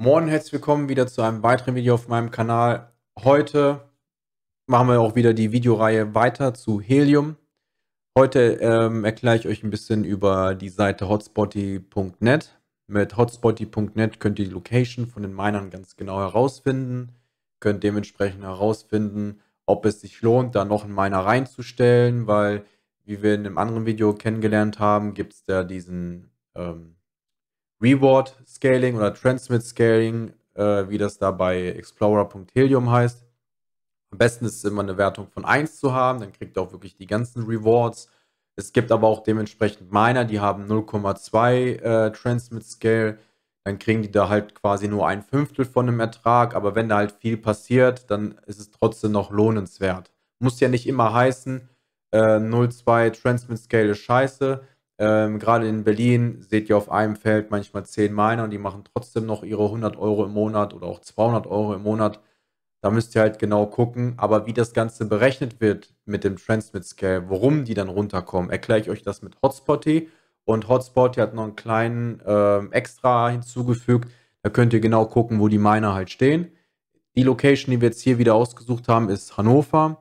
Moin, herzlich willkommen wieder zu einem weiteren Video auf meinem Kanal. Heute machen wir auch wieder die Videoreihe weiter zu Helium. Heute ähm, erkläre ich euch ein bisschen über die Seite hotspotty.net. Mit hotspotty.net könnt ihr die Location von den Minern ganz genau herausfinden, könnt dementsprechend herausfinden, ob es sich lohnt, da noch einen Miner reinzustellen, weil, wie wir in einem anderen Video kennengelernt haben, gibt es da diesen ähm, Reward Scaling oder Transmit Scaling, äh, wie das da bei Explorer.helium heißt. Am besten ist es immer eine Wertung von 1 zu haben, dann kriegt ihr auch wirklich die ganzen Rewards. Es gibt aber auch dementsprechend Miner, die haben 0,2 äh, Transmit Scale. Dann kriegen die da halt quasi nur ein Fünftel von einem Ertrag. Aber wenn da halt viel passiert, dann ist es trotzdem noch lohnenswert. Muss ja nicht immer heißen, äh, 0,2 Transmit Scale ist scheiße, ähm, Gerade in Berlin seht ihr auf einem Feld manchmal zehn Miner und die machen trotzdem noch ihre 100 Euro im Monat oder auch 200 Euro im Monat. Da müsst ihr halt genau gucken. Aber wie das Ganze berechnet wird mit dem Transmit Scale, warum die dann runterkommen, erkläre ich euch das mit Hotspotty. Und Hotspotty hat noch einen kleinen ähm, Extra hinzugefügt. Da könnt ihr genau gucken, wo die Miner halt stehen. Die Location, die wir jetzt hier wieder ausgesucht haben, ist Hannover.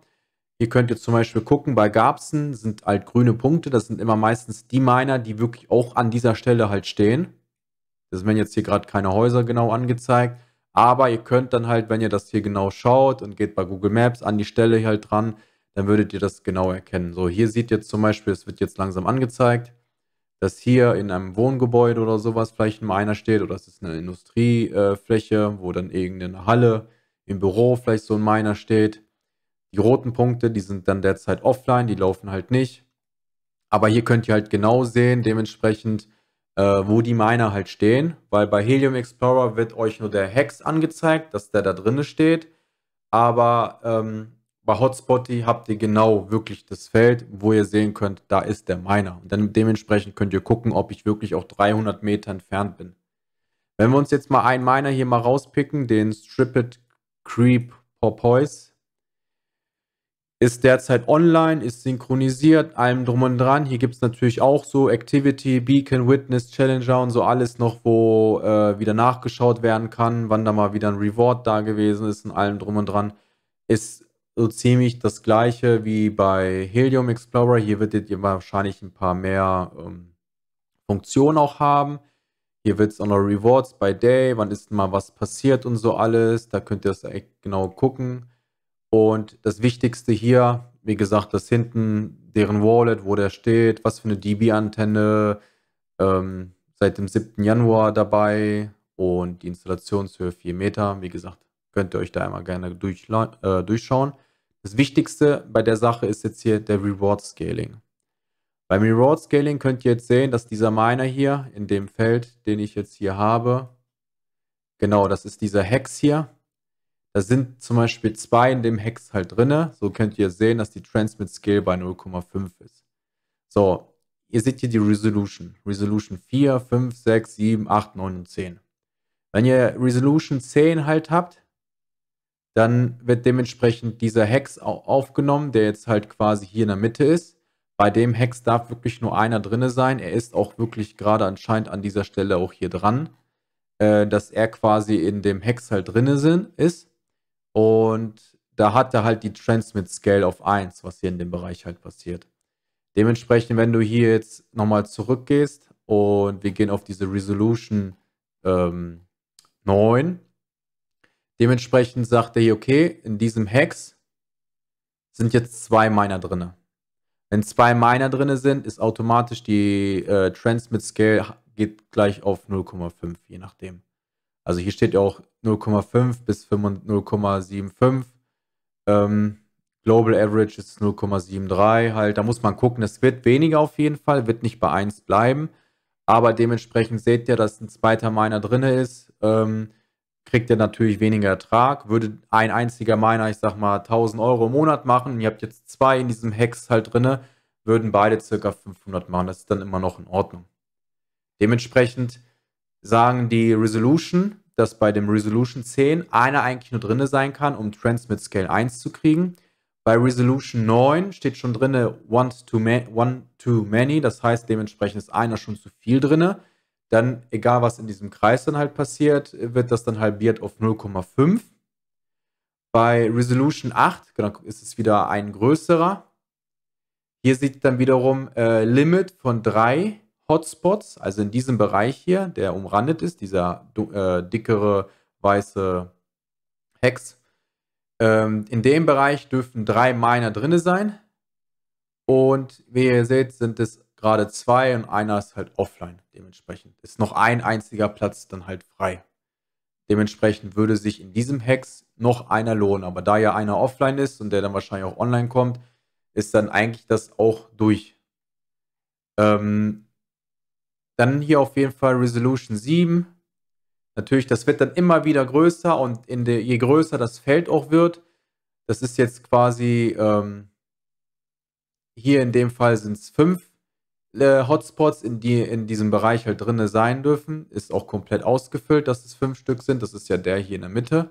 Ihr könnt jetzt zum Beispiel gucken, bei Garbsen sind halt grüne Punkte. Das sind immer meistens die Miner, die wirklich auch an dieser Stelle halt stehen. Das werden jetzt hier gerade keine Häuser genau angezeigt. Aber ihr könnt dann halt, wenn ihr das hier genau schaut und geht bei Google Maps an die Stelle halt dran, dann würdet ihr das genau erkennen. So, hier seht ihr zum Beispiel, es wird jetzt langsam angezeigt, dass hier in einem Wohngebäude oder sowas vielleicht ein Miner steht oder es ist eine Industriefläche, wo dann irgendeine Halle im Büro vielleicht so ein Miner steht. Die roten Punkte, die sind dann derzeit offline, die laufen halt nicht. Aber hier könnt ihr halt genau sehen, dementsprechend, äh, wo die Miner halt stehen. Weil bei Helium Explorer wird euch nur der Hex angezeigt, dass der da drinne steht. Aber ähm, bei Hotspotty habt ihr genau wirklich das Feld, wo ihr sehen könnt, da ist der Miner. Und dann dementsprechend könnt ihr gucken, ob ich wirklich auch 300 Meter entfernt bin. Wenn wir uns jetzt mal einen Miner hier mal rauspicken, den Stripped Creep Porpoise, ist derzeit online, ist synchronisiert, allem drum und dran. Hier gibt es natürlich auch so Activity, Beacon, Witness, Challenger und so alles noch, wo äh, wieder nachgeschaut werden kann, wann da mal wieder ein Reward da gewesen ist und allem drum und dran. Ist so ziemlich das gleiche wie bei Helium Explorer. Hier werdet ihr wahrscheinlich ein paar mehr ähm, Funktionen auch haben. Hier wird es auch noch Rewards by Day, wann ist mal was passiert und so alles. Da könnt ihr das echt genau gucken. Und das Wichtigste hier, wie gesagt, das hinten, deren Wallet, wo der steht, was für eine DB-Antenne, ähm, seit dem 7. Januar dabei und die Installationshöhe 4 Meter. Wie gesagt, könnt ihr euch da einmal gerne äh, durchschauen. Das Wichtigste bei der Sache ist jetzt hier der Reward Scaling. Beim Reward Scaling könnt ihr jetzt sehen, dass dieser Miner hier in dem Feld, den ich jetzt hier habe, genau, das ist dieser Hex hier, da sind zum Beispiel zwei in dem Hex halt drin. So könnt ihr sehen, dass die Transmit Scale bei 0,5 ist. So, ihr seht hier die Resolution. Resolution 4, 5, 6, 7, 8, 9 und 10. Wenn ihr Resolution 10 halt habt, dann wird dementsprechend dieser Hex aufgenommen, der jetzt halt quasi hier in der Mitte ist. Bei dem Hex darf wirklich nur einer drin sein. Er ist auch wirklich gerade anscheinend an dieser Stelle auch hier dran, äh, dass er quasi in dem Hex halt drin ist. Und da hat er halt die Transmit Scale auf 1, was hier in dem Bereich halt passiert. Dementsprechend, wenn du hier jetzt nochmal zurückgehst und wir gehen auf diese Resolution ähm, 9, dementsprechend sagt er hier, okay, in diesem Hex sind jetzt zwei Miner drin. Wenn zwei Miner drin sind, ist automatisch die äh, Transmit Scale geht gleich auf 0,5, je nachdem. Also hier steht ja auch 0,5 bis 0,75. Ähm, Global Average ist 0,73 halt. Da muss man gucken, es wird weniger auf jeden Fall, wird nicht bei 1 bleiben. Aber dementsprechend seht ihr, dass ein zweiter Miner drin ist. Ähm, kriegt ihr natürlich weniger Ertrag. Würde ein einziger Miner, ich sag mal, 1000 Euro im Monat machen, ihr habt jetzt zwei in diesem Hex halt drin, würden beide ca. 500 machen. Das ist dann immer noch in Ordnung. Dementsprechend sagen die Resolution, dass bei dem Resolution 10 einer eigentlich nur drinne sein kann, um Transmit Scale 1 zu kriegen. Bei Resolution 9 steht schon drinne one too, one too many, das heißt dementsprechend ist einer schon zu viel drinne. Dann, egal was in diesem Kreis dann halt passiert, wird das dann halbiert auf 0,5. Bei Resolution 8 genau, ist es wieder ein größerer. Hier sieht dann wiederum äh, Limit von 3 Hotspots, also in diesem Bereich hier, der umrandet ist, dieser äh, dickere weiße Hex. Ähm, in dem Bereich dürfen drei Miner drin sein. Und wie ihr seht, sind es gerade zwei und einer ist halt offline. Dementsprechend ist noch ein einziger Platz dann halt frei. Dementsprechend würde sich in diesem Hex noch einer lohnen. Aber da ja einer offline ist und der dann wahrscheinlich auch online kommt, ist dann eigentlich das auch durch. Ähm, dann hier auf jeden Fall Resolution 7. Natürlich, das wird dann immer wieder größer und der, je größer das Feld auch wird, das ist jetzt quasi, ähm, hier in dem Fall sind es fünf äh, Hotspots, in die in diesem Bereich halt drinne sein dürfen. Ist auch komplett ausgefüllt, dass es fünf Stück sind. Das ist ja der hier in der Mitte.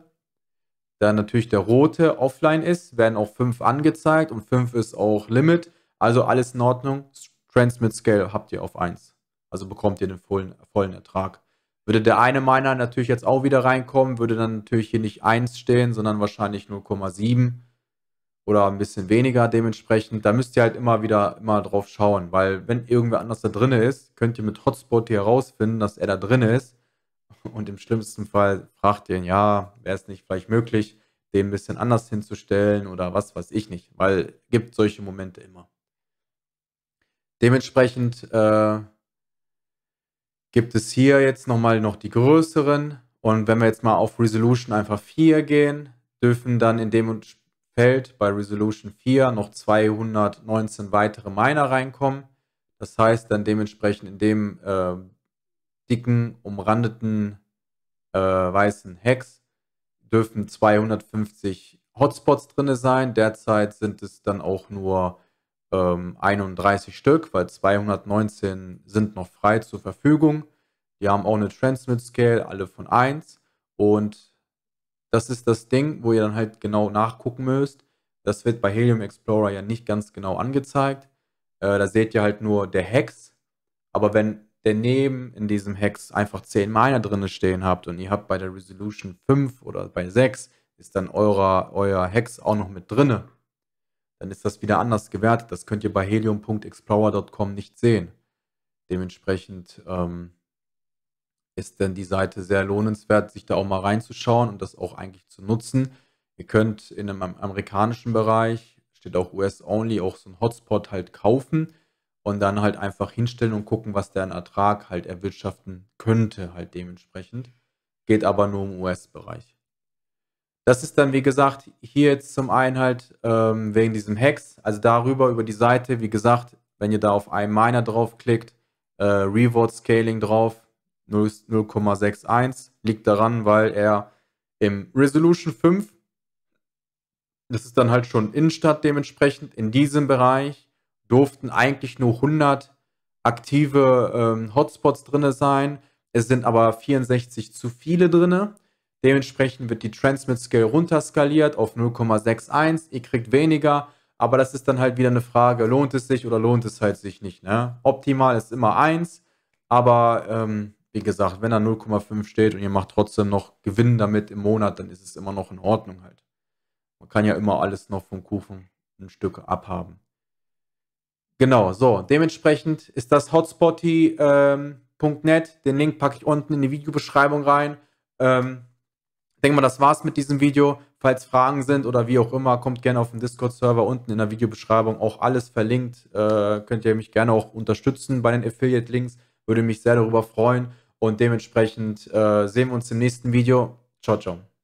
Da natürlich der rote offline ist, werden auch fünf angezeigt und fünf ist auch Limit. Also alles in Ordnung. Transmit Scale habt ihr auf 1. Also bekommt ihr den vollen, vollen Ertrag. Würde der eine Miner natürlich jetzt auch wieder reinkommen, würde dann natürlich hier nicht 1 stehen, sondern wahrscheinlich 0,7 oder ein bisschen weniger dementsprechend. Da müsst ihr halt immer wieder immer drauf schauen, weil wenn irgendwer anders da drin ist, könnt ihr mit Hotspot hier herausfinden, dass er da drin ist. Und im schlimmsten Fall fragt ihr ihn, ja, wäre es nicht vielleicht möglich, den ein bisschen anders hinzustellen oder was weiß ich nicht, weil gibt solche Momente immer. Dementsprechend äh, gibt es hier jetzt nochmal noch die größeren. Und wenn wir jetzt mal auf Resolution einfach 4 gehen, dürfen dann in dem Feld bei Resolution 4 noch 219 weitere Miner reinkommen. Das heißt dann dementsprechend in dem äh, dicken, umrandeten äh, weißen Hex dürfen 250 Hotspots drin sein. Derzeit sind es dann auch nur ähm, 31 Stück, weil 219 sind noch frei zur Verfügung. Die haben auch eine Transmit Scale, alle von 1. Und das ist das Ding, wo ihr dann halt genau nachgucken müsst. Das wird bei Helium Explorer ja nicht ganz genau angezeigt. Äh, da seht ihr halt nur der Hex. Aber wenn daneben in diesem Hex einfach 10 Miner drin stehen habt und ihr habt bei der Resolution 5 oder bei 6, ist dann eurer, euer Hex auch noch mit drinne dann ist das wieder anders gewertet. Das könnt ihr bei helium.explorer.com nicht sehen. Dementsprechend ähm, ist dann die Seite sehr lohnenswert, sich da auch mal reinzuschauen und das auch eigentlich zu nutzen. Ihr könnt in einem amerikanischen Bereich, steht auch US-Only, auch so ein Hotspot halt kaufen und dann halt einfach hinstellen und gucken, was der Ertrag halt erwirtschaften könnte, halt dementsprechend. Geht aber nur im US-Bereich. Das ist dann, wie gesagt, hier jetzt zum einen halt ähm, wegen diesem Hex, also darüber über die Seite, wie gesagt, wenn ihr da auf einen Miner draufklickt, äh, Reward Scaling drauf, 0,61 liegt daran, weil er im Resolution 5, das ist dann halt schon Innenstadt dementsprechend, in diesem Bereich durften eigentlich nur 100 aktive ähm, Hotspots drin sein. Es sind aber 64 zu viele drinne. Dementsprechend wird die Transmit Scale runterskaliert auf 0,61. Ihr kriegt weniger, aber das ist dann halt wieder eine Frage, lohnt es sich oder lohnt es halt sich nicht. Ne? Optimal ist immer 1, aber ähm, wie gesagt, wenn da 0,5 steht und ihr macht trotzdem noch Gewinn damit im Monat, dann ist es immer noch in Ordnung halt. Man kann ja immer alles noch vom Kuchen ein Stück abhaben. Genau, so, dementsprechend ist das hotspotty.net. Ähm, Den Link packe ich unten in die Videobeschreibung rein. Ähm, denke mal, das war's mit diesem Video. Falls Fragen sind oder wie auch immer, kommt gerne auf den Discord-Server unten in der Videobeschreibung. Auch alles verlinkt. Äh, könnt ihr mich gerne auch unterstützen bei den Affiliate-Links. Würde mich sehr darüber freuen. Und dementsprechend äh, sehen wir uns im nächsten Video. Ciao, ciao.